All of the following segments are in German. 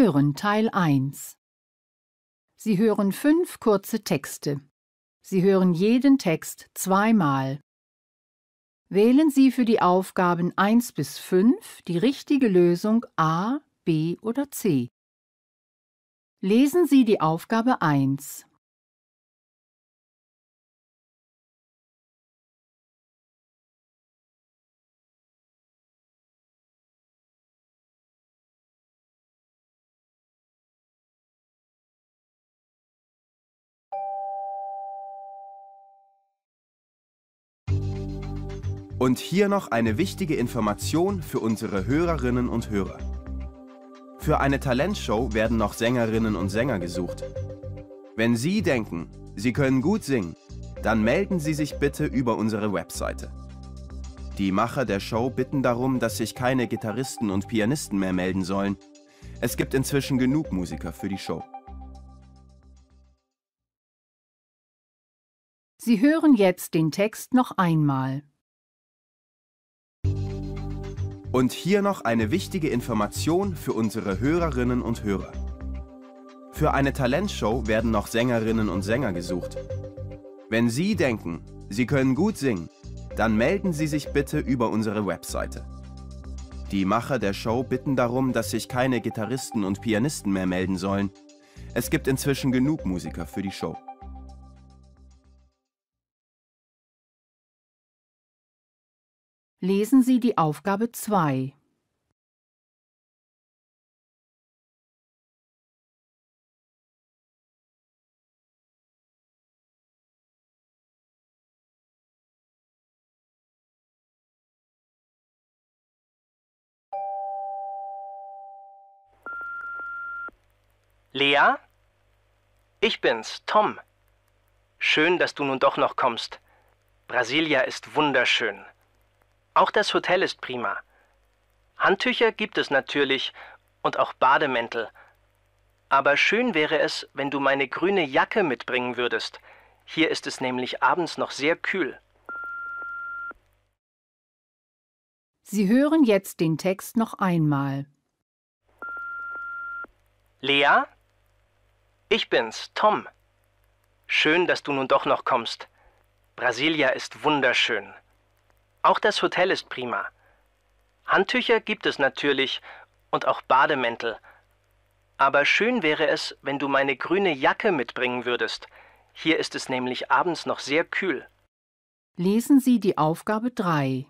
Hören Teil 1 Sie hören fünf kurze Texte. Sie hören jeden Text zweimal. Wählen Sie für die Aufgaben 1 bis 5 die richtige Lösung A, B oder C. Lesen Sie die Aufgabe 1. Und hier noch eine wichtige Information für unsere Hörerinnen und Hörer. Für eine Talentshow werden noch Sängerinnen und Sänger gesucht. Wenn Sie denken, Sie können gut singen, dann melden Sie sich bitte über unsere Webseite. Die Macher der Show bitten darum, dass sich keine Gitarristen und Pianisten mehr melden sollen. Es gibt inzwischen genug Musiker für die Show. Sie hören jetzt den Text noch einmal. Und hier noch eine wichtige Information für unsere Hörerinnen und Hörer. Für eine Talentshow werden noch Sängerinnen und Sänger gesucht. Wenn Sie denken, Sie können gut singen, dann melden Sie sich bitte über unsere Webseite. Die Macher der Show bitten darum, dass sich keine Gitarristen und Pianisten mehr melden sollen. Es gibt inzwischen genug Musiker für die Show. Lesen Sie die Aufgabe 2. Lea? Ich bin's, Tom. Schön, dass du nun doch noch kommst. Brasilia ist wunderschön. Auch das Hotel ist prima. Handtücher gibt es natürlich und auch Bademäntel. Aber schön wäre es, wenn du meine grüne Jacke mitbringen würdest. Hier ist es nämlich abends noch sehr kühl. Sie hören jetzt den Text noch einmal. Lea? Ich bin's, Tom. Schön, dass du nun doch noch kommst. Brasilia ist wunderschön. Auch das Hotel ist prima. Handtücher gibt es natürlich und auch Bademäntel. Aber schön wäre es, wenn du meine grüne Jacke mitbringen würdest. Hier ist es nämlich abends noch sehr kühl. Lesen Sie die Aufgabe 3.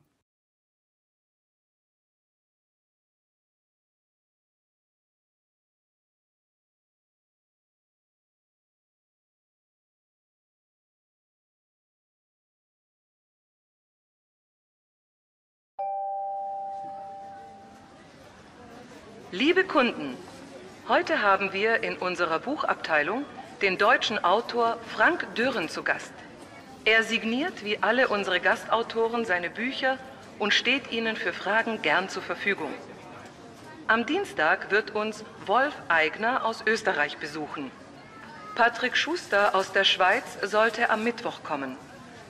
Liebe Kunden, heute haben wir in unserer Buchabteilung den deutschen Autor Frank Dürren zu Gast. Er signiert wie alle unsere Gastautoren seine Bücher und steht Ihnen für Fragen gern zur Verfügung. Am Dienstag wird uns Wolf Eigner aus Österreich besuchen. Patrick Schuster aus der Schweiz sollte am Mittwoch kommen.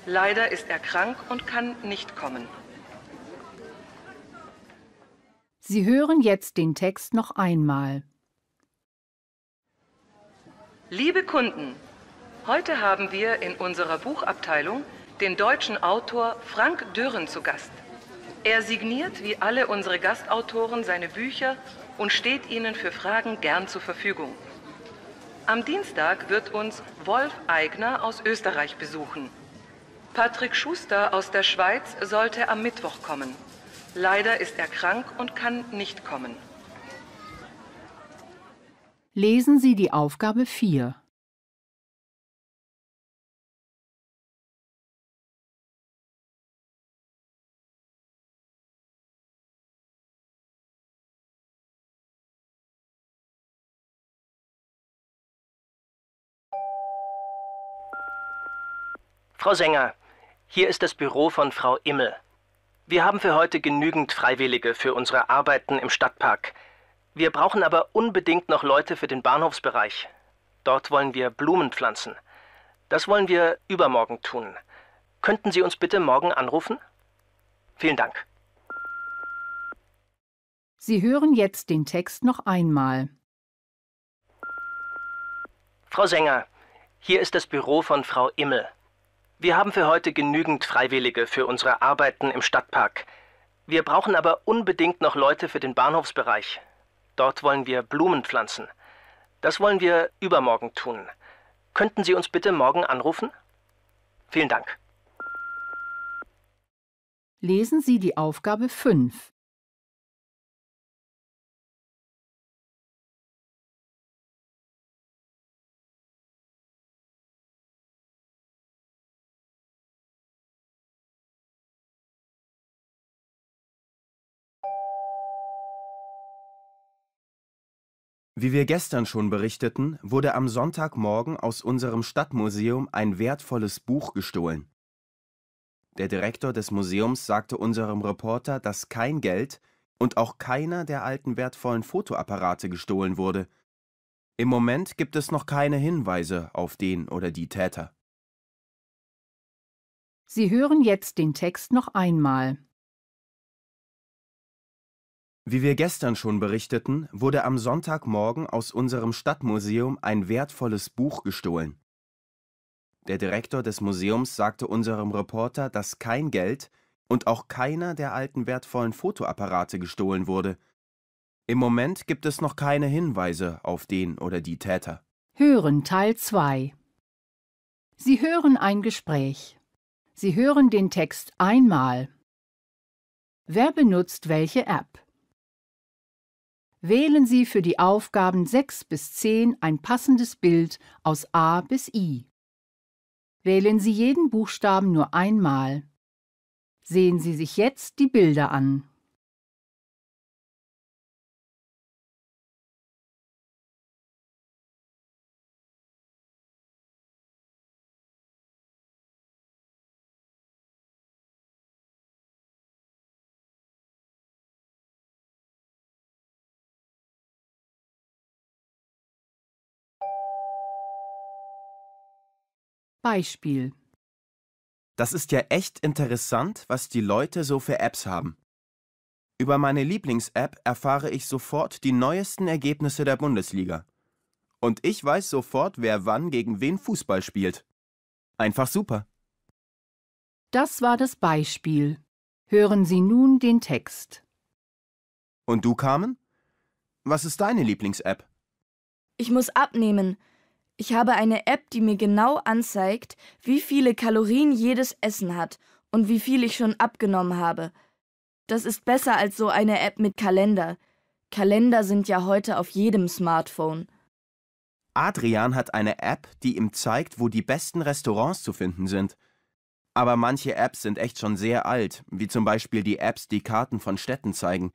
Leider ist er krank und kann nicht kommen. Sie hören jetzt den Text noch einmal. Liebe Kunden, heute haben wir in unserer Buchabteilung den deutschen Autor Frank Dürren zu Gast. Er signiert wie alle unsere Gastautoren seine Bücher und steht Ihnen für Fragen gern zur Verfügung. Am Dienstag wird uns Wolf Eigner aus Österreich besuchen. Patrick Schuster aus der Schweiz sollte am Mittwoch kommen. Leider ist er krank und kann nicht kommen. Lesen Sie die Aufgabe 4. Frau Sänger, hier ist das Büro von Frau Immel. Wir haben für heute genügend Freiwillige für unsere Arbeiten im Stadtpark. Wir brauchen aber unbedingt noch Leute für den Bahnhofsbereich. Dort wollen wir Blumen pflanzen. Das wollen wir übermorgen tun. Könnten Sie uns bitte morgen anrufen? Vielen Dank. Sie hören jetzt den Text noch einmal. Frau Sänger, hier ist das Büro von Frau Immel. Wir haben für heute genügend Freiwillige für unsere Arbeiten im Stadtpark. Wir brauchen aber unbedingt noch Leute für den Bahnhofsbereich. Dort wollen wir Blumen pflanzen. Das wollen wir übermorgen tun. Könnten Sie uns bitte morgen anrufen? Vielen Dank. Lesen Sie die Aufgabe 5. Wie wir gestern schon berichteten, wurde am Sonntagmorgen aus unserem Stadtmuseum ein wertvolles Buch gestohlen. Der Direktor des Museums sagte unserem Reporter, dass kein Geld und auch keiner der alten wertvollen Fotoapparate gestohlen wurde. Im Moment gibt es noch keine Hinweise auf den oder die Täter. Sie hören jetzt den Text noch einmal. Wie wir gestern schon berichteten, wurde am Sonntagmorgen aus unserem Stadtmuseum ein wertvolles Buch gestohlen. Der Direktor des Museums sagte unserem Reporter, dass kein Geld und auch keiner der alten wertvollen Fotoapparate gestohlen wurde. Im Moment gibt es noch keine Hinweise auf den oder die Täter. Hören Teil 2 Sie hören ein Gespräch. Sie hören den Text einmal. Wer benutzt welche App? Wählen Sie für die Aufgaben 6 bis 10 ein passendes Bild aus A bis I. Wählen Sie jeden Buchstaben nur einmal. Sehen Sie sich jetzt die Bilder an. Beispiel. Das ist ja echt interessant, was die Leute so für Apps haben. Über meine Lieblings-App erfahre ich sofort die neuesten Ergebnisse der Bundesliga. Und ich weiß sofort, wer wann gegen wen Fußball spielt. Einfach super. Das war das Beispiel. Hören Sie nun den Text. Und du, Carmen? Was ist deine Lieblings-App? Ich muss abnehmen. Ich habe eine App, die mir genau anzeigt, wie viele Kalorien jedes Essen hat und wie viel ich schon abgenommen habe. Das ist besser als so eine App mit Kalender. Kalender sind ja heute auf jedem Smartphone. Adrian hat eine App, die ihm zeigt, wo die besten Restaurants zu finden sind. Aber manche Apps sind echt schon sehr alt, wie zum Beispiel die Apps, die Karten von Städten zeigen.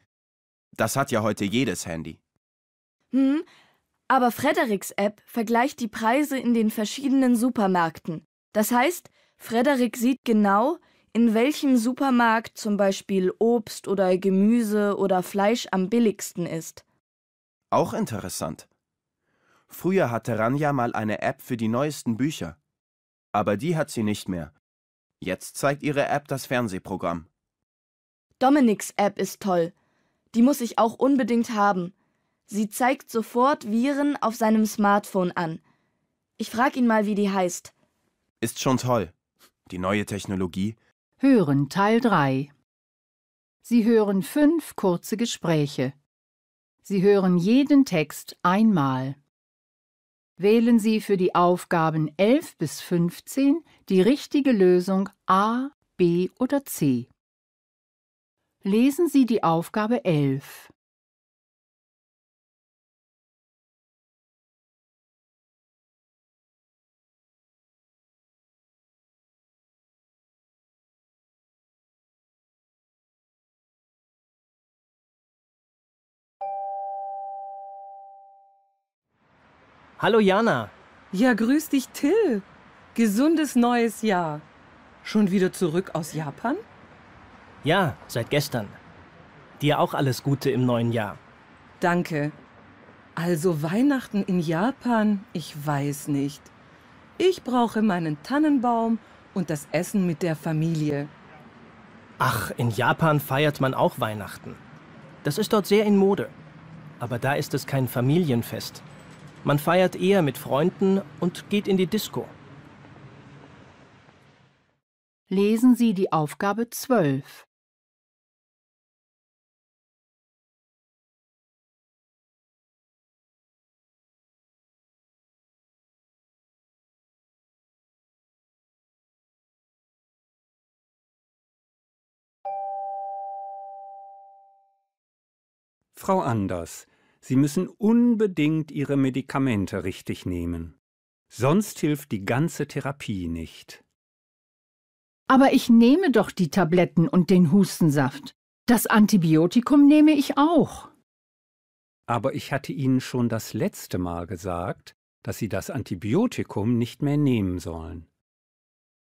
Das hat ja heute jedes Handy. Hm, aber Fredericks App vergleicht die Preise in den verschiedenen Supermärkten. Das heißt, Frederik sieht genau, in welchem Supermarkt zum Beispiel Obst oder Gemüse oder Fleisch am billigsten ist. Auch interessant. Früher hatte Ranja mal eine App für die neuesten Bücher. Aber die hat sie nicht mehr. Jetzt zeigt ihre App das Fernsehprogramm. Dominiks App ist toll. Die muss ich auch unbedingt haben. Sie zeigt sofort Viren auf seinem Smartphone an. Ich frag ihn mal, wie die heißt. Ist schon toll. Die neue Technologie. Hören Teil 3. Sie hören fünf kurze Gespräche. Sie hören jeden Text einmal. Wählen Sie für die Aufgaben 11 bis 15 die richtige Lösung A, B oder C. Lesen Sie die Aufgabe 11. Hallo Jana. Ja, grüß dich Till. Gesundes neues Jahr. Schon wieder zurück aus Japan? Ja, seit gestern. Dir auch alles Gute im neuen Jahr. Danke. Also Weihnachten in Japan, ich weiß nicht. Ich brauche meinen Tannenbaum und das Essen mit der Familie. Ach, in Japan feiert man auch Weihnachten. Das ist dort sehr in Mode. Aber da ist es kein Familienfest. Man feiert eher mit Freunden und geht in die Disco. Lesen Sie die Aufgabe 12. Frau Anders, Sie müssen unbedingt Ihre Medikamente richtig nehmen. Sonst hilft die ganze Therapie nicht. Aber ich nehme doch die Tabletten und den Hustensaft. Das Antibiotikum nehme ich auch. Aber ich hatte Ihnen schon das letzte Mal gesagt, dass Sie das Antibiotikum nicht mehr nehmen sollen.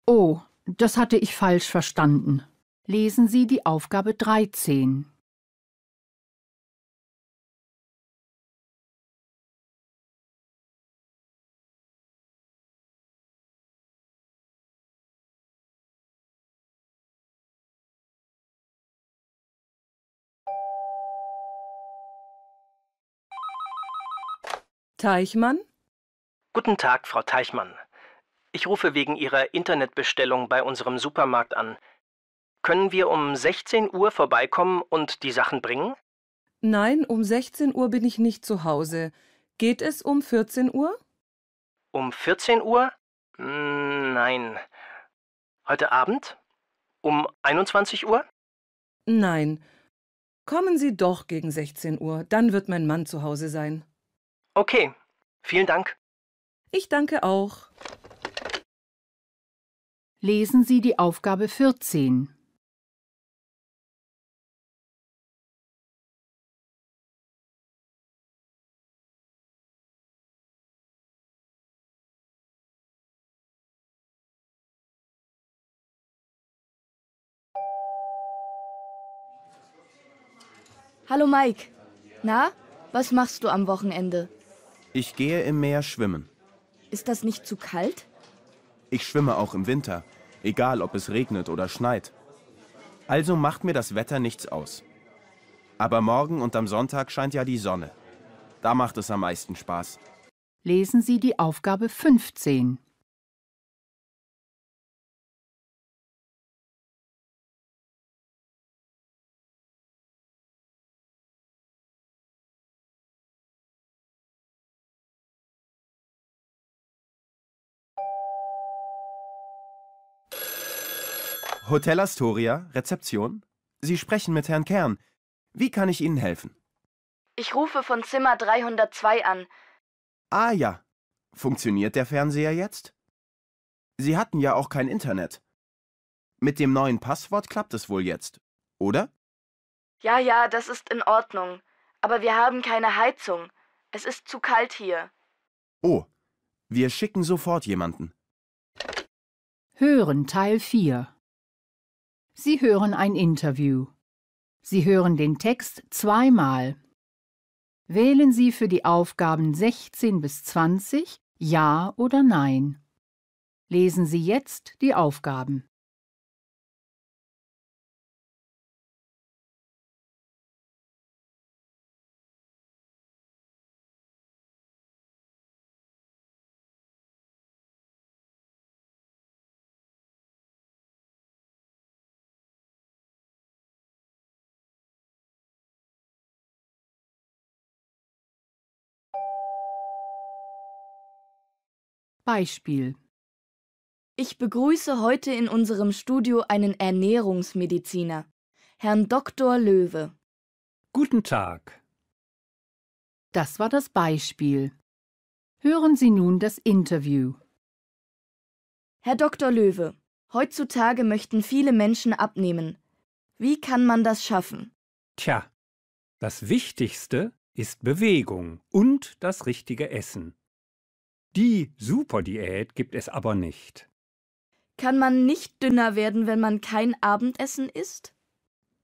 Oh, das hatte ich falsch verstanden. Lesen Sie die Aufgabe 13. Teichmann? Guten Tag, Frau Teichmann. Ich rufe wegen Ihrer Internetbestellung bei unserem Supermarkt an. Können wir um 16 Uhr vorbeikommen und die Sachen bringen? Nein, um 16 Uhr bin ich nicht zu Hause. Geht es um 14 Uhr? Um 14 Uhr? Hm, nein. Heute Abend? Um 21 Uhr? Nein. Kommen Sie doch gegen 16 Uhr, dann wird mein Mann zu Hause sein. Okay, vielen Dank. Ich danke auch. Lesen Sie die Aufgabe 14. Hallo Mike. Na, was machst du am Wochenende? Ich gehe im Meer schwimmen. Ist das nicht zu kalt? Ich schwimme auch im Winter, egal ob es regnet oder schneit. Also macht mir das Wetter nichts aus. Aber morgen und am Sonntag scheint ja die Sonne. Da macht es am meisten Spaß. Lesen Sie die Aufgabe 15. Hotel Astoria, Rezeption. Sie sprechen mit Herrn Kern. Wie kann ich Ihnen helfen? Ich rufe von Zimmer 302 an. Ah ja. Funktioniert der Fernseher jetzt? Sie hatten ja auch kein Internet. Mit dem neuen Passwort klappt es wohl jetzt, oder? Ja, ja, das ist in Ordnung. Aber wir haben keine Heizung. Es ist zu kalt hier. Oh, wir schicken sofort jemanden. Hören Teil 4 Sie hören ein Interview. Sie hören den Text zweimal. Wählen Sie für die Aufgaben 16 bis 20 Ja oder Nein. Lesen Sie jetzt die Aufgaben. Beispiel ich begrüße heute in unserem Studio einen Ernährungsmediziner, Herrn Dr. Löwe. Guten Tag. Das war das Beispiel. Hören Sie nun das Interview. Herr Dr. Löwe, heutzutage möchten viele Menschen abnehmen. Wie kann man das schaffen? Tja, das Wichtigste ist Bewegung und das richtige Essen. Die Superdiät gibt es aber nicht. Kann man nicht dünner werden, wenn man kein Abendessen isst?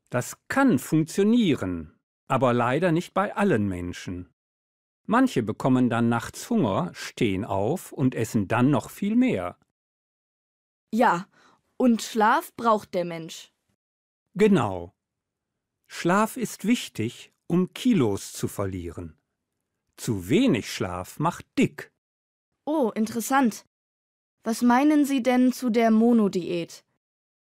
Das kann funktionieren, aber leider nicht bei allen Menschen. Manche bekommen dann nachts Hunger, stehen auf und essen dann noch viel mehr. Ja, und Schlaf braucht der Mensch. Genau. Schlaf ist wichtig, um Kilos zu verlieren. Zu wenig Schlaf macht dick. Oh, interessant. Was meinen Sie denn zu der Monodiät?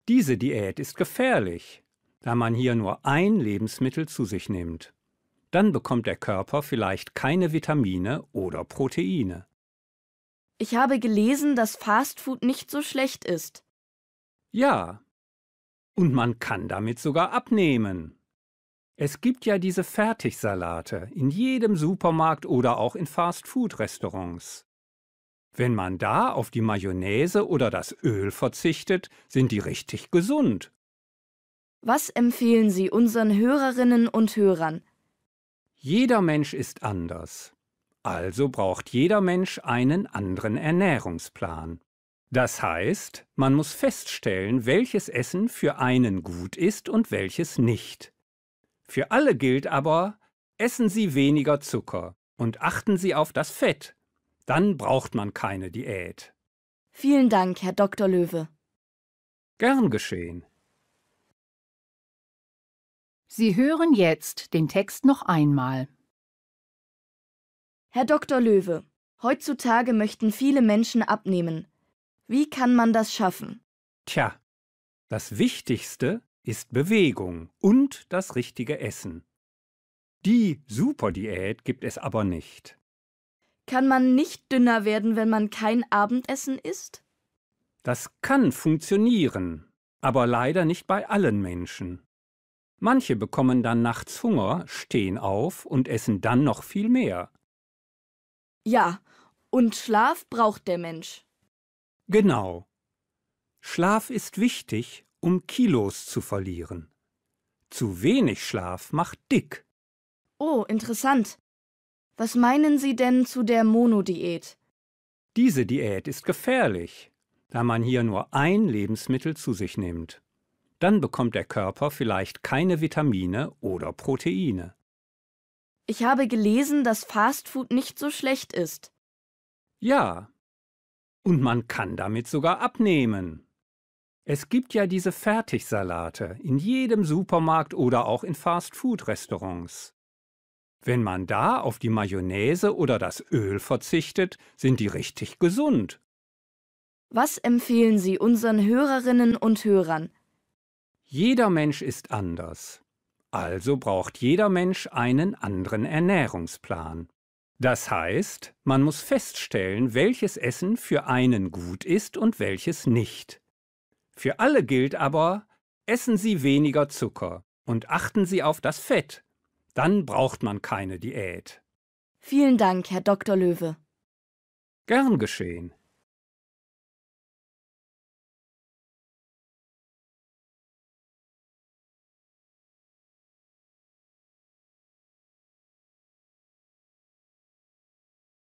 Diese Diät ist gefährlich, da man hier nur ein Lebensmittel zu sich nimmt. Dann bekommt der Körper vielleicht keine Vitamine oder Proteine. Ich habe gelesen, dass Fastfood nicht so schlecht ist. Ja. Und man kann damit sogar abnehmen. Es gibt ja diese Fertigsalate in jedem Supermarkt oder auch in Fastfood-Restaurants. Wenn man da auf die Mayonnaise oder das Öl verzichtet, sind die richtig gesund. Was empfehlen Sie unseren Hörerinnen und Hörern? Jeder Mensch ist anders. Also braucht jeder Mensch einen anderen Ernährungsplan. Das heißt, man muss feststellen, welches Essen für einen gut ist und welches nicht. Für alle gilt aber, essen Sie weniger Zucker und achten Sie auf das Fett, dann braucht man keine Diät. Vielen Dank, Herr Dr. Löwe. Gern geschehen. Sie hören jetzt den Text noch einmal. Herr Dr. Löwe, heutzutage möchten viele Menschen abnehmen. Wie kann man das schaffen? Tja, das Wichtigste ist Bewegung und das richtige Essen. Die Superdiät gibt es aber nicht. Kann man nicht dünner werden, wenn man kein Abendessen isst? Das kann funktionieren, aber leider nicht bei allen Menschen. Manche bekommen dann nachts Hunger, stehen auf und essen dann noch viel mehr. Ja, und Schlaf braucht der Mensch. Genau. Schlaf ist wichtig, um Kilos zu verlieren. Zu wenig Schlaf macht dick. Oh, interessant. Was meinen Sie denn zu der Monodiät? Diese Diät ist gefährlich, da man hier nur ein Lebensmittel zu sich nimmt. Dann bekommt der Körper vielleicht keine Vitamine oder Proteine. Ich habe gelesen, dass Fastfood nicht so schlecht ist. Ja. Und man kann damit sogar abnehmen. Es gibt ja diese Fertigsalate in jedem Supermarkt oder auch in Fastfood-Restaurants. Wenn man da auf die Mayonnaise oder das Öl verzichtet, sind die richtig gesund. Was empfehlen Sie unseren Hörerinnen und Hörern? Jeder Mensch ist anders. Also braucht jeder Mensch einen anderen Ernährungsplan. Das heißt, man muss feststellen, welches Essen für einen gut ist und welches nicht. Für alle gilt aber, essen Sie weniger Zucker und achten Sie auf das Fett, dann braucht man keine Diät. Vielen Dank, Herr Dr. Löwe. Gern geschehen.